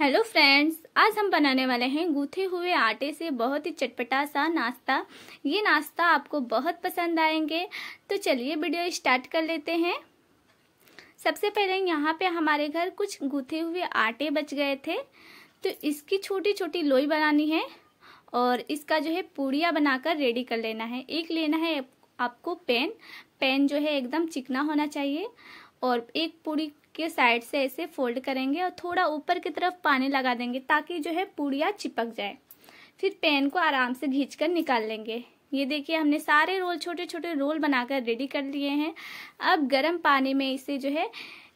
hello friends आज हम बनाने वाले हैं गूथे हुए आटे से बहुत ही चटपटा सा नाश्ता ये नाश्ता आपको बहुत पसंद आएंगे तो चलिए वीडियो स्टार्ट कर लेते हैं सबसे पहले यहाँ पे हमारे घर कुछ गूथे हुए आटे बच गए थे तो इसकी छोटी छोटी लोई बनानी है और इसका जो है पूड़िया बनाकर रेडी कर लेना है एक लेना है आपको पेन पेन जो है एकदम चिकना होना चाहिए और एक पूड़ी के साइड से ऐसे फोल्ड करेंगे और थोड़ा ऊपर की तरफ पानी लगा देंगे ताकि जो है पूड़िया चिपक जाए फिर पेन को आराम से घींच कर निकाल लेंगे ये देखिए हमने सारे रोल छोटे छोटे रोल बनाकर रेडी कर लिए हैं अब गर्म पानी में इसे जो है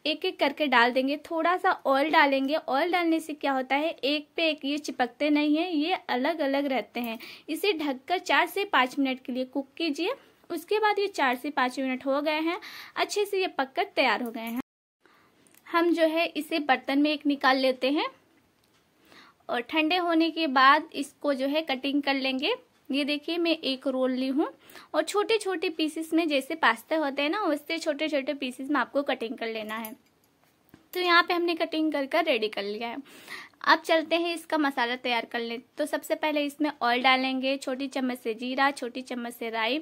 एक एक करके डाल देंगे थोड़ा सा ऑयल डालेंगे ऑयल डालने से क्या होता है एक पे एक ये चिपकते नहीं हैं ये अलग अलग रहते हैं इसे ढककर चार से पाँच मिनट के लिए कुक कीजिए उसके बाद ये चार से पाँच मिनट हो गए हैं अच्छे से ये पककर तैयार हो गए हैं हम जो है इसे बर्तन में एक निकाल लेते हैं और ठंडे होने के बाद इसको जो है कटिंग कर लेंगे ये देखिए मैं एक रोल ली हूँ और छोटे छोटे पीसेस में जैसे पास्ता होते हैं ना वैसे छोटे छोटे पीसेस में आपको कटिंग कर लेना है तो यहाँ पे हमने कटिंग कर कर रेडी कर लिया है अब चलते हैं इसका मसाला तैयार कर लें तो सबसे पहले इसमें ऑयल डालेंगे छोटी चम्मच से जीरा छोटी चम्मच से राई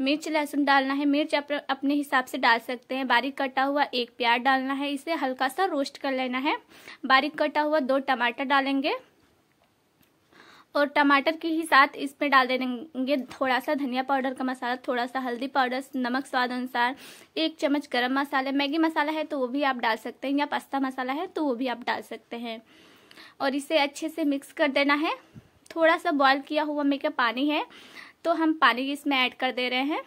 मिर्च लहसुन डालना है मिर्च आप अपने हिसाब से डाल सकते हैं बारीक कटा हुआ एक प्याज डालना है इसे हल्का सा रोस्ट कर लेना है बारीक कटा हुआ दो टमाटर डालेंगे और टमाटर के ही साथ इसमें डाल देंगे थोड़ा सा धनिया पाउडर का मसाला थोड़ा सा हल्दी पाउडर नमक स्वाद अनुसार एक चम्मच गरम मसाला मैगी मसाला है तो वो भी आप डाल सकते हैं या पास्ता मसाला है तो वो भी आप डाल सकते हैं और इसे अच्छे से मिक्स कर देना है थोड़ा सा बॉयल किया हुआ मेरे पानी है तो हम पानी इसमें ऐड कर दे रहे हैं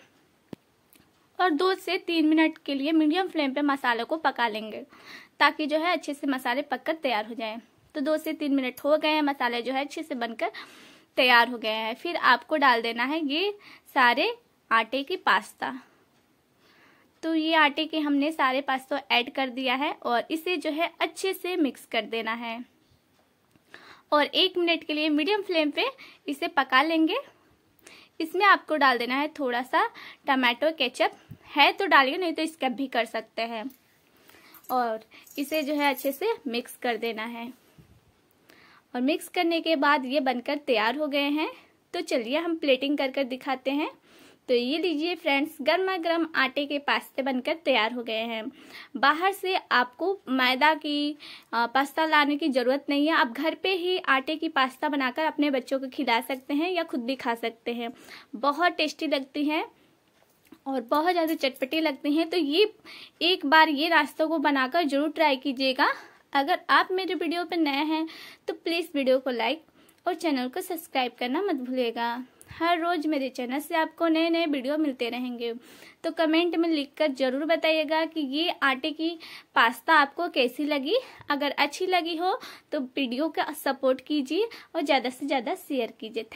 और दो से तीन मिनट के लिए मीडियम फ्लेम पे मसाले को पका लेंगे ताकि जो है अच्छे से मसाले पककर तैयार हो जाएं तो दो से तीन मिनट हो गए हैं मसाले जो है अच्छे से बनकर तैयार हो गए हैं फिर आपको डाल देना है ये सारे आटे की पास्ता तो ये आटे के हमने सारे पास्ता ऐड कर दिया है और इसे जो है अच्छे से मिक्स कर देना है और एक मिनट के लिए मीडियम फ्लेम पे इसे पका लेंगे इसमें आपको डाल देना है थोड़ा सा टमाटो केचप है तो डालिए नहीं तो स्कैप भी कर सकते हैं और इसे जो है अच्छे से मिक्स कर देना है और मिक्स करने के बाद ये बनकर तैयार हो गए हैं तो चलिए हम प्लेटिंग कर कर दिखाते हैं तो ये लीजिए फ्रेंड्स गर्मा गर्म आटे के पास्ते बनकर तैयार हो गए हैं बाहर से आपको मैदा की पास्ता लाने की ज़रूरत नहीं है आप घर पे ही आटे की पास्ता बनाकर अपने बच्चों को खिला सकते हैं या खुद भी खा सकते हैं बहुत टेस्टी लगती हैं और बहुत ज़्यादा चटपटी लगती हैं तो ये एक बार ये रास्तों को बनाकर ज़रूर ट्राई कीजिएगा अगर आप मेरे वीडियो पर नए हैं तो प्लीज़ वीडियो को लाइक और चैनल को सब्सक्राइब करना मत भूलिएगा हर रोज़ मेरे चैनल से आपको नए नए वीडियो मिलते रहेंगे तो कमेंट में लिखकर ज़रूर बताइएगा कि ये आटे की पास्ता आपको कैसी लगी अगर अच्छी लगी हो तो वीडियो का सपोर्ट कीजिए और ज़्यादा से ज़्यादा शेयर कीजिए